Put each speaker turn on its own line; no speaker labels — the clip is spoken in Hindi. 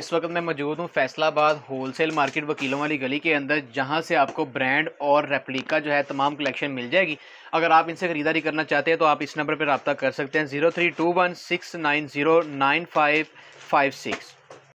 इस वक्त मैं मौजूद हूँ फैसलाबाद होलसेल मार्केट वकीलों वाली गली के अंदर जहाँ से आपको ब्रांड और रेप्लिका जो है तमाम कलेक्शन मिल जाएगी अगर आप इनसे ख़रीदारी करना चाहते हैं तो आप इस नंबर पर रबता कर सकते हैं zero three two one six nine zero nine five five six